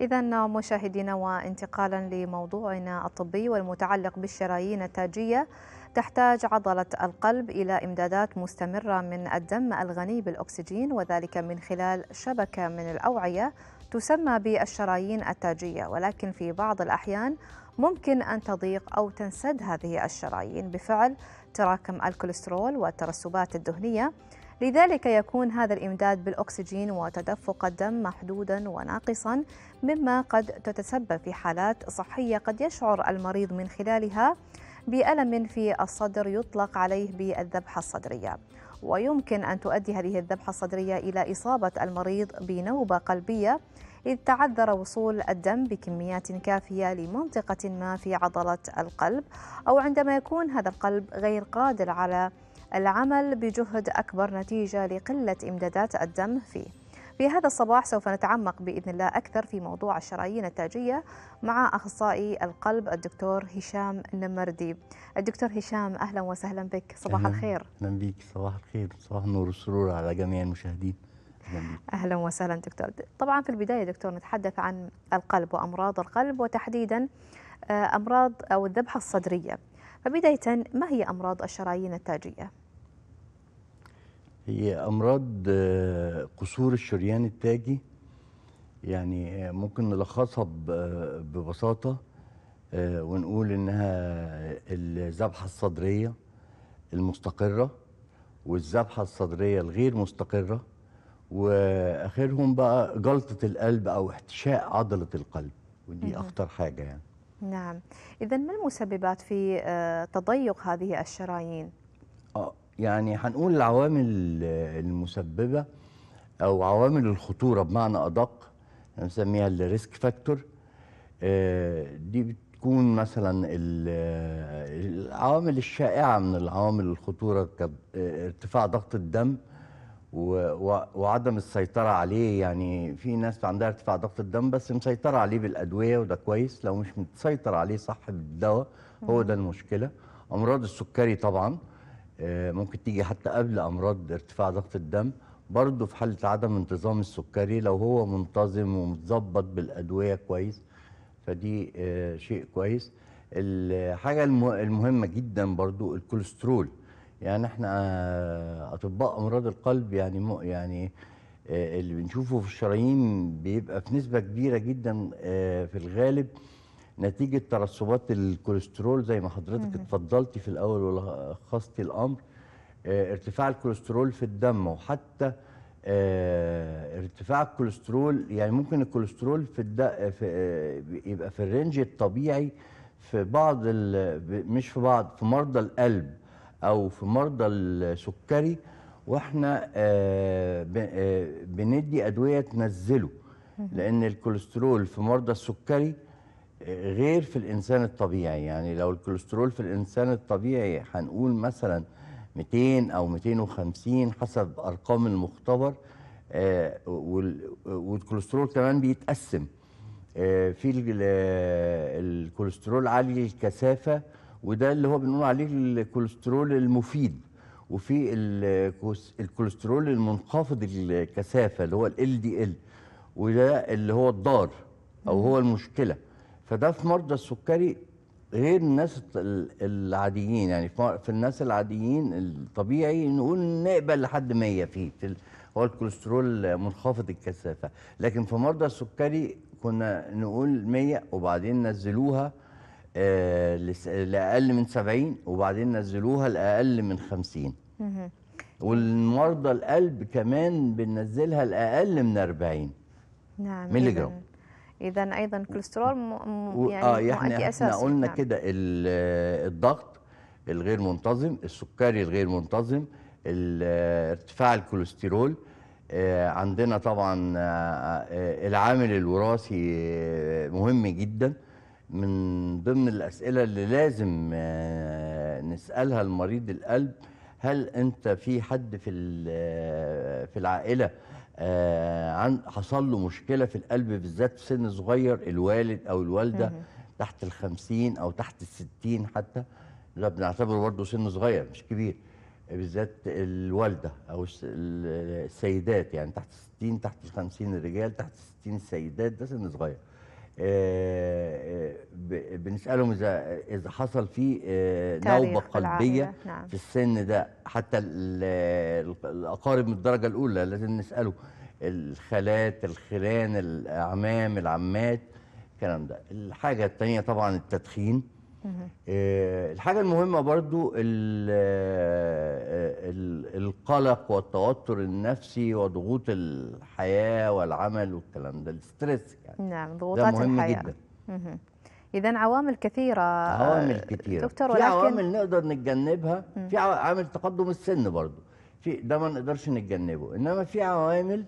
إذا مشاهدينا وانتقالا لموضوعنا الطبي والمتعلق بالشرايين التاجية تحتاج عضلة القلب إلى إمدادات مستمرة من الدم الغني بالأكسجين وذلك من خلال شبكة من الأوعية تسمى بالشرايين التاجية ولكن في بعض الأحيان ممكن أن تضيق أو تنسد هذه الشرايين بفعل تراكم الكوليسترول والترسبات الدهنية لذلك يكون هذا الإمداد بالأكسجين وتدفق الدم محدودا وناقصا مما قد تتسبب في حالات صحية قد يشعر المريض من خلالها بألم في الصدر يطلق عليه بالذبحة الصدرية ويمكن أن تؤدي هذه الذبحة الصدرية إلى إصابة المريض بنوبة قلبية إذ تعذر وصول الدم بكميات كافية لمنطقة ما في عضلة القلب أو عندما يكون هذا القلب غير قادر على العمل بجهد أكبر نتيجة لقلة إمدادات الدم فيه في هذا الصباح سوف نتعمق بإذن الله أكثر في موضوع الشرايين التاجية مع أخصائي القلب الدكتور هشام النمردي الدكتور هشام أهلا وسهلا بك صباح أهلاً. الخير أهلا بك صباح الخير صباح النور والسرور على جميع المشاهدين اهلا وسهلا دكتور طبعا في البدايه دكتور نتحدث عن القلب وامراض القلب وتحديدا آه، امراض او الذبحه الصدريه فبدايه ما هي امراض الشرايين التاجيه هي امراض آه، قصور الشريان التاجي يعني آه، ممكن نلخصها آه، ببساطه ونقول انها الذبحه الصدريه المستقره والذبحه الصدريه الغير مستقره واخرهم بقى جلطه القلب او احتشاء عضله القلب ودي اخطر حاجه يعني نعم اذا ما المسببات في تضيق هذه الشرايين اه يعني هنقول العوامل المسببه او عوامل الخطوره بمعنى ادق نسميها الريسك فاكتور آه، دي بتكون مثلا العوامل الشائعه من العوامل الخطوره آه، ارتفاع ضغط الدم وعدم السيطره عليه يعني في ناس عندها ارتفاع ضغط الدم بس مسيطره عليه بالادويه وده كويس لو مش متسيطر عليه صح بالدواء هو ده المشكله امراض السكري طبعا آه، ممكن تيجي حتى قبل امراض ارتفاع ضغط الدم برضه في حاله عدم انتظام السكري لو هو منتظم ومتظبط بالادويه كويس فدي آه، شيء كويس الحاجه المهمه جدا برضه الكوليسترول يعني احنا آه، اطباء امراض القلب يعني يعني اللي بنشوفه في الشرايين بيبقى في نسبه كبيره جدا في الغالب نتيجه ترسبات الكوليسترول زي ما حضرتك اتفضلتي في الاول ولخصتي الامر آه، ارتفاع الكوليسترول في الدم وحتى اه ارتفاع الكوليسترول يعني ممكن الكوليسترول في الدم في اه يبقى في الرينج الطبيعي في بعض مش في بعض في مرضى القلب او في مرضى السكري واحنا اه, آه، بندي ادويه تنزله لان الكوليسترول في مرضى السكري غير في الإنسان الطبيعي يعني لو الكوليسترول في الإنسان الطبيعي هنقول مثلا 200 أو 250 حسب أرقام المختبر آه، والكوليسترول كمان بيتقسم آه، في الكوليسترول عالي الكثافة وده اللي هو بنقول عليه الكوليسترول المفيد وفي الكوليسترول المنخفض الكثافة اللي هو ال دي ال وده اللي هو الضار أو هو المشكلة فده في مرضى السكري غير الناس العاديين يعني في الناس العاديين الطبيعي نقول نقبل لحد 100 فيه في هو الكوليسترول منخفض الكثافه لكن في مرضى السكري كنا نقول 100 آه، وبعدين نزلوها لاقل من 70 وبعدين نزلوها لاقل من 50 والمرضى القلب كمان بننزلها لاقل من 40 نعم مللي جرام اذا ايضا الكوليسترول يعني اه يعني احنا قلنا نعم. كده الضغط الغير منتظم السكري الغير منتظم ارتفاع الكوليسترول آه، عندنا طبعا آه، آه، العامل الوراثي مهم جدا من ضمن الأسئلة اللي لازم نسألها لمريض القلب هل أنت في حد في في العائلة آه، عن حصل له مشكله في القلب بالذات في سن صغير الوالد او الوالده تحت الخمسين او تحت الستين حتى لا بنعتبره برضه سن صغير مش كبير بالذات الوالده او السيدات يعني تحت الستين تحت الخمسين الرجال تحت الستين السيدات ده سن صغير آه، آه، بنسالهم اذا اذا حصل في آه، نوبه قلبيه نعم. في السن ده حتى الاقارب من الدرجه الاولى لازم نساله الخالات الخلان الاعمام العمات الكلام ده الحاجه الثانيه طبعا التدخين آه، الحاجة المهمة برضو آه، القلق والتوتر النفسي وضغوط الحياة والعمل والكلام ده الستريس يعني نعم ضغوطات الحياة ده مهم الحياة. جدا إذا عوامل كثيرة عوامل آه، كثيرة دكتور ولكن في عوامل نقدر نتجنبها في عامل تقدم السن برضو في ده ما نقدرش نتجنبه إنما في عوامل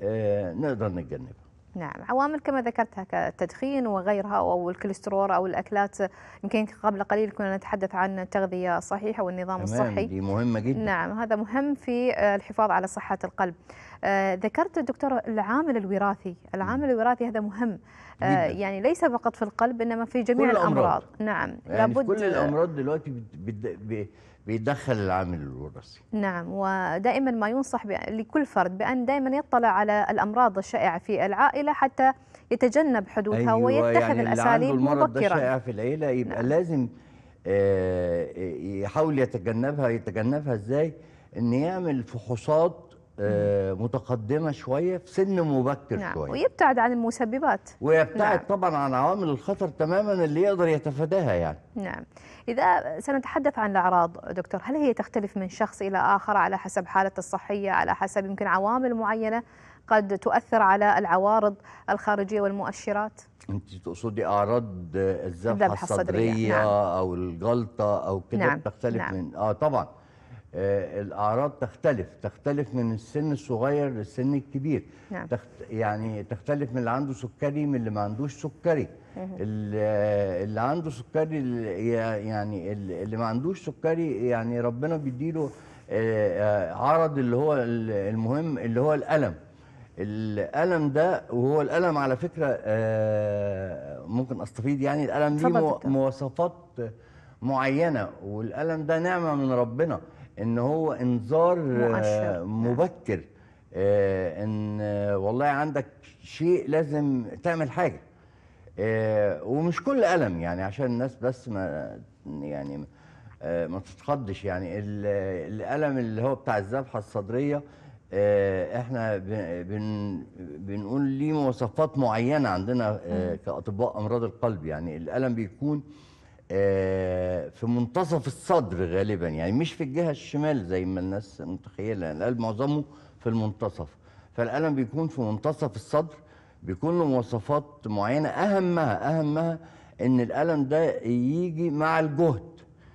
آه نقدر نتجنبها نعم عوامل كما ذكرتها كالتدخين وغيرها أو الكوليسترول أو الأكلات يمكن قبل قليل كنا نتحدث عن التغذية الصحيحة والنظام الصحي دي مهمة جدا نعم هذا مهم في آه، الحفاظ على صحة القلب آه، ذكرت الدكتور العامل الوراثي العامل الوراثي هذا مهم آه، جداً. يعني ليس فقط في القلب إنما في جميع الأمراض. الأمراض نعم يعني لابد كل الأمراض دلوقتي بيدخل العامل الوراثي نعم ودائما ما ينصح لكل فرد بأن دائما يطلع على الأمراض الشائعة في العائلة حتى يتجنب حدوثها أيوة ويتخذ يعني الأساليب مبكرا المرض الشائع في العائلة يبقى نعم. لازم آه، آه، يحاول يتجنبها يتجنبها ازاي ان يعمل فحوصات آه، متقدمه شويه في سن مبكر نعم. شويه ويبتعد عن المسببات ويبتعد نعم. طبعا عن عوامل الخطر تماما اللي يقدر يتفاداها يعني نعم اذا سنتحدث عن الاعراض دكتور هل هي تختلف من شخص الى اخر على حسب حالته الصحيه على حسب يمكن عوامل معينه قد تؤثر على العوارض الخارجيه والمؤشرات انت تقصدي اعراض الذبحه الصدريه نعم. او الجلطه او كده نعم. بتختلف نعم. من اه طبعا آه، الاعراض تختلف تختلف من السن الصغير للسن الكبير نعم. تخت يعني تختلف من اللي عنده سكري من اللي ما عندوش سكري آه، اللي عنده سكري يعني اللي ما عندوش سكري يعني ربنا بيديله آه، عرض اللي هو المهم اللي هو الالم الالم ده وهو الالم على فكره ممكن استفيد يعني الالم ليه مواصفات معينه والالم ده نعمه من ربنا ان هو انذار آه، مؤشر. مبكر آه، ان آه، والله عندك شيء لازم تعمل حاجه ومش كل الم يعني عشان الناس بس ما يعني ما تتخضش يعني الالم اللي هو بتاع الذبحه الصدريه احنا بن بنقول ليه مواصفات معينه عندنا كاطباء امراض القلب يعني الالم بيكون آه، في منتصف الصدر غالبا يعني مش في الجهه الشمال زي ما الناس متخيله يعني القلب معظمه في المنتصف فالالم بيكون في منتصف الصدر بيكون له مواصفات معينه اهمها اهمها ان الالم ده يجي مع الجهد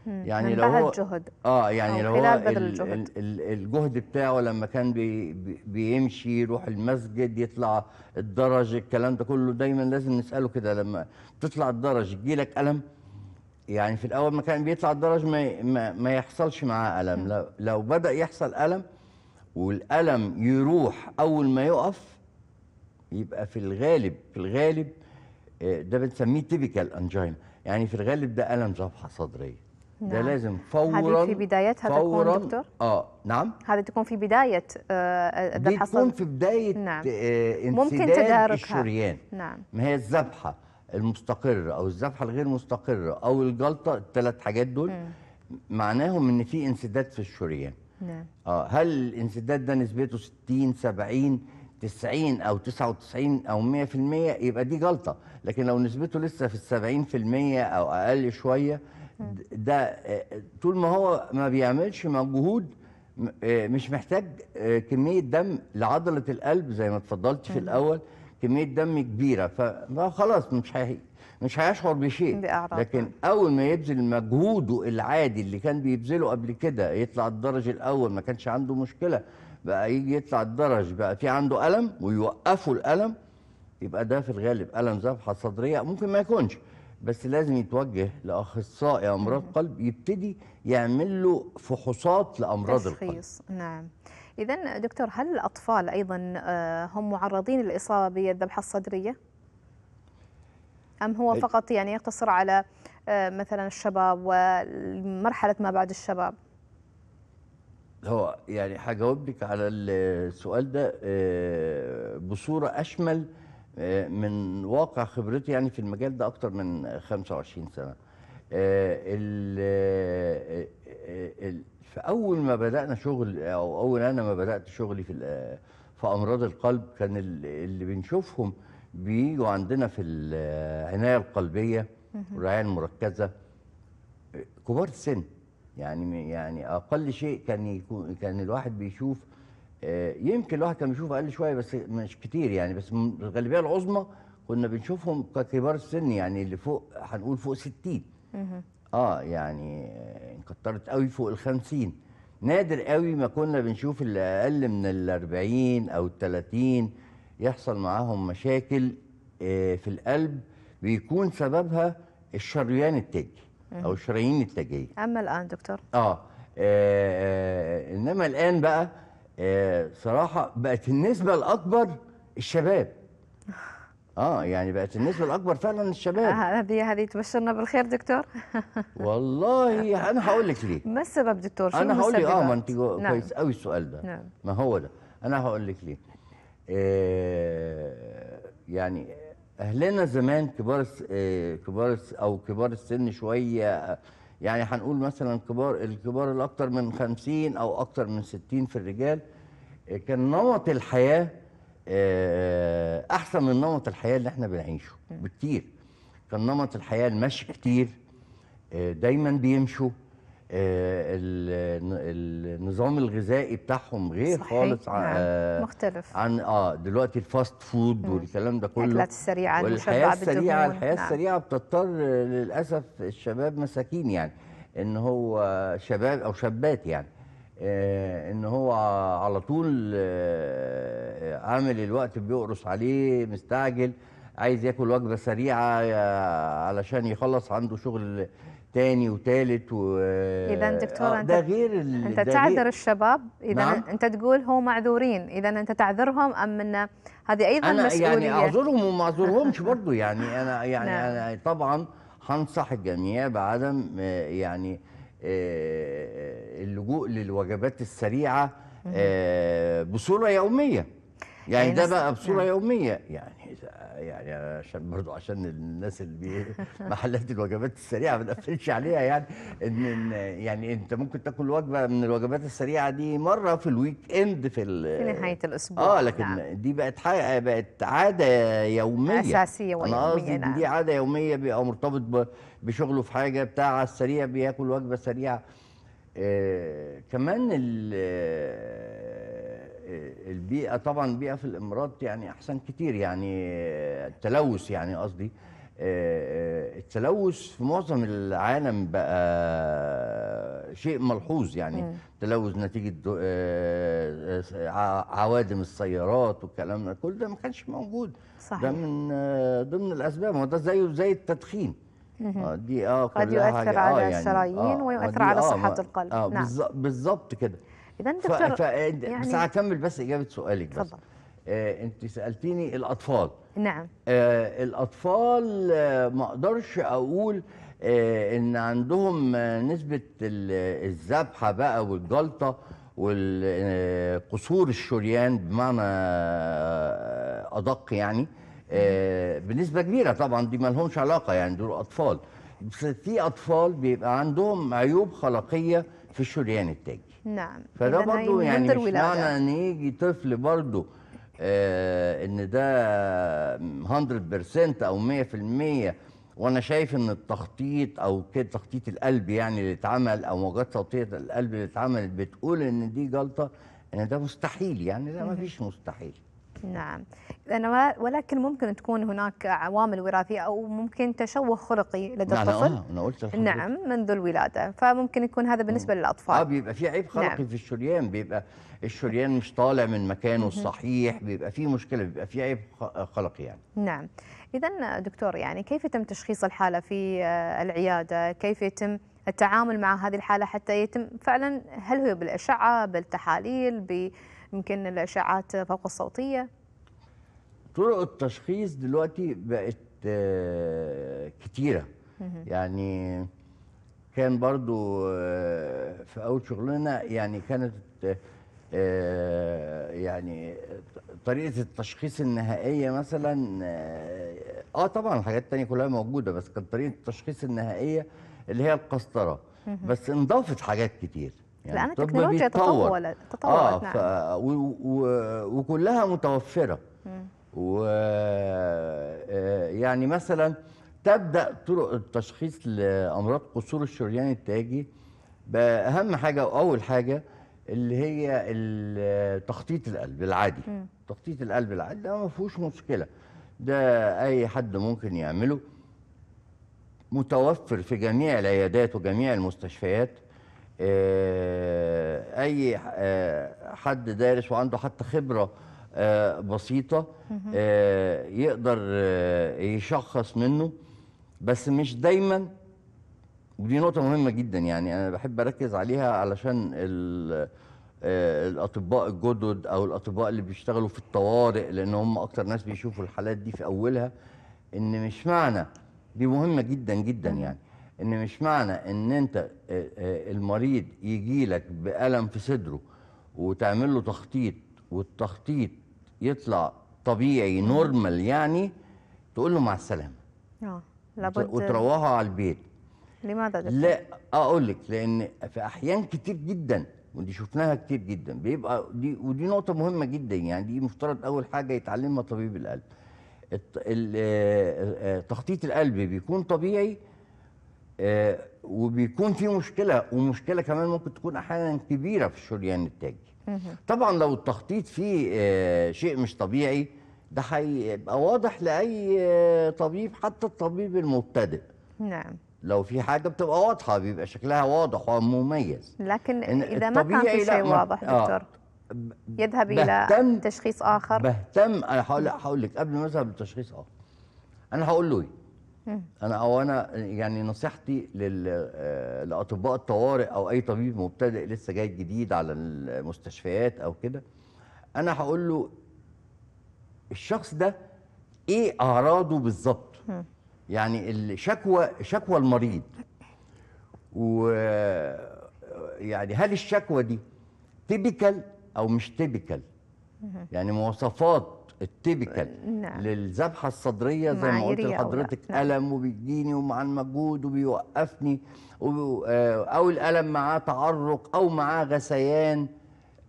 يعني لو هو الجهد اه يعني لو هو الجهد. الجهد بتاعه لما كان بي بيمشي يروح المسجد يطلع الدرج الكلام ده كله دايما لازم نساله كده لما تطلع الدرج يجي لك الم يعني في الاول ما كان بيطلع الدرج ما ما, يحصلش معاه الم لو, لو بدا يحصل الم والالم يروح اول ما يقف يبقى في الغالب في الغالب آه، ده بنسميه تيبيكال انجينا يعني في الغالب ده الم ذبحه صدريه نعم. ده لازم فورا هذه في بدايتها فورا تكون دكتور اه نعم هذه تكون في بدايه آه، آه، ده آه دي في بدايه نعم. آه ممكن تداركها الشريان نعم ما هي الذبحه المستقر او الذبحه الغير مستقره او الجلطه الثلاث حاجات دول معناهم ان في انسداد في الشريان نعم اه هل الانسداد ده نسبته 60 70 90 او 99 او 100% يبقى دي جلطه لكن لو نسبته لسه في ال 70% او اقل شويه ده آه، طول ما هو ما بيعملش مجهود آه، مش محتاج آه، كميه دم لعضله القلب زي ما اتفضلت في الاول كميه دم كبيره فخلاص مش هي... مش هيشعر بشيء لكن اول ما يبذل مجهوده العادي اللي كان بيبذله قبل كده يطلع الدرج الاول ما كانش عنده مشكله بقى يجي يطلع الدرج بقى في عنده الم ويوقفوا الالم يبقى ده في الغالب الم ذبحه صدريه ممكن ما يكونش بس لازم يتوجه لاخصائي امراض قلب يبتدي يعمل له فحوصات لامراض القلب نعم إذا دكتور هل الأطفال أيضا آه، هم معرضين للإصابة بالذبحة الصدرية؟ أم هو فقط يعني يقتصر على آه، مثلا الشباب ومرحلة ما بعد الشباب؟ هو يعني حجاوب لك على السؤال ده آه، بصوره اشمل من واقع خبرتي يعني في المجال ده اكتر من 25 سنه آه، في اول ما بدانا شغل او اول انا ما بدات شغلي في آه، في امراض القلب كان اللي بنشوفهم بيجوا عندنا في العنايه آه، القلبيه والرعايه المركزه كبار السن يعني يعني اقل شيء كان يكون كان الواحد بيشوف يمكن الواحد كان بيشوف اقل شويه بس مش كتير يعني بس الغالبيه العظمى كنا بنشوفهم ككبار السن يعني اللي فوق هنقول فوق 60 اه يعني آه، كترت قوي فوق ال 50 نادر قوي ما كنا بنشوف اللي اقل من ال 40 او ال 30 يحصل معاهم مشاكل آه، في القلب بيكون سببها الشريان التاجي او الشرايين التاجيه اما الان دكتور آه،, آه, آه, انما الان بقى آه صراحه بقت النسبه الاكبر الشباب اه يعني بقت النسبه الاكبر فعلا الشباب آه، هذه هذه تبشرنا بالخير دكتور والله انا هقول لك ليه ما السبب دكتور شو انا هقول لك اه ما انت نعم. كويس قوي السؤال ده نعم. ما هو ده انا هقول لك ليه آه، يعني اهلنا زمان كبار آه، كبار او كبار السن شويه يعني هنقول مثلا كبار الكبار الاكثر من 50 او اكثر من 60 في الرجال كان نمط الحياه آه، احسن من نمط الحياه اللي احنا بنعيشه بكتير كان نمط الحياه المشي كتير آه، دايما بيمشوا آه، النظام الغذائي بتاعهم غير صحيح. خالص عن نعم. مختلف عن اه دلوقتي الفاست فود والكلام ده كله الاكلات السريعه والحياه السريعه الحياه نعم. السريعه بتضطر للاسف الشباب مساكين يعني ان هو شباب او شابات يعني آه، ان هو على طول آه، عامل الوقت بيقرص عليه مستعجل عايز ياكل وجبه سريعه آه، علشان يخلص عنده شغل تاني وتالت و اذا دكتور انت ده غير ال... انت تعذر غير... الشباب اذا نعم؟ انت تقول هو معذورين اذا انت تعذرهم ام ان هذه ايضا أنا يعني مسؤوليه يعني اعذرهم وما اعذرهمش برضه يعني انا يعني نعم. انا طبعا هنصح الجميع بعدم يعني آه، آه، اللجوء للوجبات السريعه آه، بصوره يوميه يعني ده بقى بصوره نعم. يوميه يعني يعني عشان برضه عشان الناس اللي محلات الوجبات السريعه ما نقفلش عليها يعني ان يعني انت ممكن تاكل وجبه من الوجبات السريعه دي مره في الويك اند في في نهايه الاسبوع اه لكن نعم. دي بقت حاجه بقت عاده يوميه اساسيه ويوميه انا قصدي نعم. دي عاده يوميه بيبقى مرتبط بشغله في حاجه بتاع على السريع بياكل وجبه سريعه آه كمان البيئه طبعا البيئه في الامارات يعني احسن كتير يعني التلوث يعني قصدي آه، آه، التلوث في معظم العالم بقى شيء ملحوظ يعني م. تلوث نتيجه آه، عوادم السيارات والكلام ده كل ده ما كانش موجود صحيح. ده من ضمن الاسباب هو ده زيه زي التدخين آه دي اه قد يؤثر على يعني، آه يعني الشرايين آه ويؤثر على آه صحه القلب آه نعم بالظبط كده اذا دكتور ف... يعني... بس هكمل بس اجابه سؤالك بس آه انت سالتيني الاطفال نعم آه الاطفال آه ما اقدرش اقول آه ان عندهم آه، نسبه الذبحه بقى والجلطه والقصور آه، الشريان بمعنى آه، ادق يعني بنسبه كبيره طبعا دي ما لهمش علاقه يعني دول اطفال بس في اطفال بيبقى عندهم عيوب خلقيه في الشريان التاجي نعم فده برضو يعني مش معنى ان يجي طفل برضو آه ان ده 100% او 100% وانا شايف ان التخطيط او كده تخطيط القلب يعني اللي اتعمل او موجات تغطيه القلب اللي اتعملت بتقول ان دي جلطه ان ده مستحيل يعني ده ما فيش مستحيل نعم أنا ولكن ممكن تكون هناك عوامل وراثية أو ممكن تشوه خلقي لدى نعم الطفل أنا قلت الخلق. نعم منذ الولادة فممكن يكون هذا بالنسبة للأطفال آه بيبقى في عيب خلقي نعم. في الشريان بيبقى الشريان مش طالع من مكانه الصحيح بيبقى في مشكلة بيبقى في عيب خلقي يعني نعم إذا دكتور يعني كيف يتم تشخيص الحالة في آه، العيادة كيف يتم التعامل مع هذه الحالة حتى يتم فعلا هل هو بالأشعة بالتحاليل يمكن الأشعات فوق الصوتية طرق التشخيص دلوقتي بقت آه، كتيرة يعني كان برضو آه، في أول شغلنا يعني كانت آه، يعني طريقة التشخيص النهائية مثلا اه طبعا الحاجات التانية كلها موجودة بس كانت طريقة التشخيص النهائية اللي هي القسطره بس انضافت حاجات كتير يعني لان التكنولوجيا تطورت تطورت آه نعم و... و... وكلها متوفره و آه، يعني مثلا تبدا طرق التشخيص لامراض قصور الشريان التاجي باهم حاجه واول حاجه اللي هي تخطيط القلب العادي تخطيط القلب العادي ده ما فيهوش مشكله ده اي حد ممكن يعمله متوفر في جميع العيادات وجميع المستشفيات آه، اي آه، حد دارس وعنده حتى خبره آه، بسيطه يقدر يشخص منه بس مش دايما ودي نقطه مهمه جدا يعني انا بحب اركز عليها علشان الاطباء الجدد او الاطباء اللي بيشتغلوا في الطوارئ لان هم اكتر ناس بيشوفوا الحالات دي في اولها ان مش معنى دي مهمه جدا جدا يعني ان مش معنى ان انت آه، آه، المريض يجي لك بالم في صدره وتعمل له تخطيط والتخطيط يطلع طبيعي نورمال يعني تقول له مع السلامه اه لابد وتروحه على البيت لماذا دكتور؟ لا اقول لك لان في احيان كتير جدا ودي شفناها كتير جدا بيبقى دي ودي نقطه مهمه جدا يعني دي مفترض اول حاجه يتعلمها طبيب القلب آه، آه، آه، تخطيط القلب بيكون طبيعي وبيكون في مشكله ومشكله كمان ممكن تكون احيانا كبيره في الشريان التاجي طبعا لو التخطيط فيه شيء مش طبيعي ده هيبقى واضح لاي طبيب حتى الطبيب المبتدئ نعم لو في حاجه بتبقى واضحه بيبقى شكلها واضح ومميز لكن اذا ما كان في شيء واضح دكتور يذهب الى تشخيص اخر بهتم انا هقول هقول لك قبل ما اذهب لتشخيص اخر انا هقول له ايه انا او انا يعني نصيحتي آه، لاطباء الطوارئ او اي طبيب مبتدئ لسه جاي جديد على المستشفيات او كده انا هقول له الشخص ده ايه اعراضه بالظبط يعني الشكوى شكوى المريض و يعني هل الشكوى دي تيبيكال او مش تيبيكال يعني مواصفات التيبيكال أه، نعم. للذبحه الصدريه زي ما قلت لحضرتك نعم. الم وبيجيني وبيديني ومع المجهود وبيوقفني أه، او الالم معاه تعرق او معاه غثيان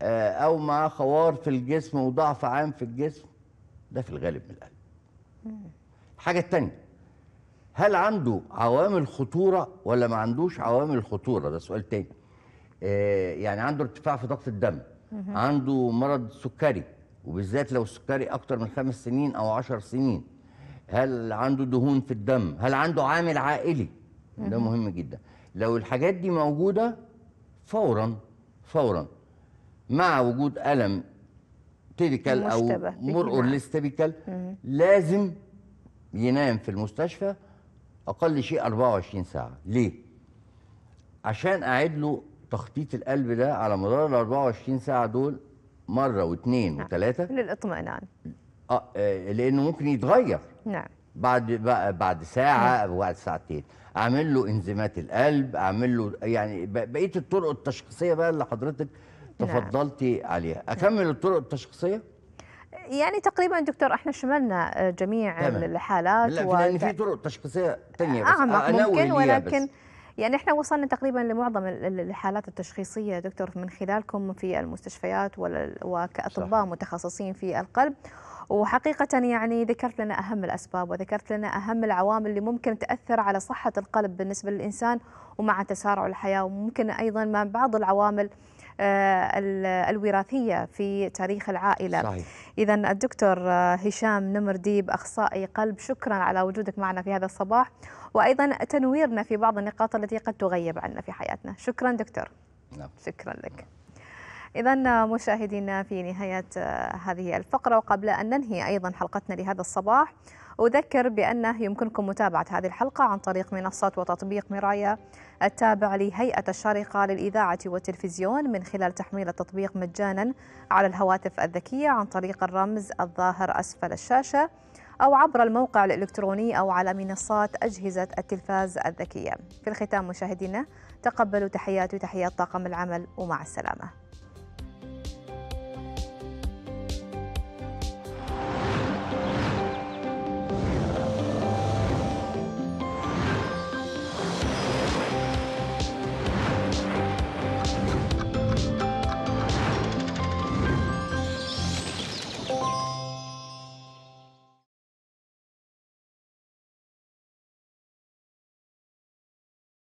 أه، او معاه خوار في الجسم وضعف عام في الجسم ده في الغالب من القلب. الحاجه الثانيه هل عنده عوامل خطوره ولا ما عندوش عوامل خطوره ده سؤال تاني يعني عنده ارتفاع في ضغط الدم عنده مرض سكري وبالذات لو السكري اكتر من خمس سنين او عشر سنين هل عنده دهون في الدم هل عنده عامل عائلي ده مهم جدا لو الحاجات دي موجوده فورا فورا مع وجود الم تيبيكال او مرقل للستبيكال لازم ينام في المستشفى اقل شيء 24 ساعه ليه عشان اعيد له تخطيط القلب ده على مدار ال 24 ساعه دول مره واثنين نعم. وثلاثه للاطمئنان آه،, آه, لانه ممكن يتغير نعم بعد بعد ساعه نعم. او بعد ساعتين اعمل له انزيمات القلب اعمل له يعني بقيه الطرق التشخيصيه بقى اللي حضرتك تفضلتي نعم. عليها نعم. اكمل نعم. الطرق التشخيصيه يعني تقريبا دكتور احنا شملنا آه، جميع تمام. الحالات لا و... لان في طرق تشخيصيه ثانيه بس اعمق آه، ممكن ولكن بس. يعني احنا وصلنا تقريبا لمعظم الحالات التشخيصيه دكتور من خلالكم في المستشفيات وكاطباء متخصصين في القلب وحقيقة يعني ذكرت لنا أهم الأسباب وذكرت لنا أهم العوامل اللي ممكن تأثر على صحة القلب بالنسبة للإنسان ومع تسارع الحياة وممكن أيضا مع بعض العوامل آه، الوراثية في تاريخ العائلة صحيح. إذا الدكتور آه، هشام نمرديب أخصائي قلب شكرا على وجودك معنا في هذا الصباح وأيضا تنويرنا في بعض النقاط التي قد تغيب عنا في حياتنا شكرا دكتور نعم. شكرا لك إذا آه، مشاهدينا في نهاية هذه الفقرة وقبل أن ننهي أيضا حلقتنا لهذا الصباح أذكر بأنه يمكنكم متابعة هذه الحلقة عن طريق منصات وتطبيق مرايا التابع لهيئة الشارقة للإذاعة والتلفزيون من خلال تحميل التطبيق مجانا على الهواتف الذكية عن طريق الرمز الظاهر أسفل الشاشة أو عبر الموقع الإلكتروني أو على منصات أجهزة التلفاز الذكية في الختام مشاهدينا تقبلوا تحياتي وتحيات طاقم العمل ومع السلامة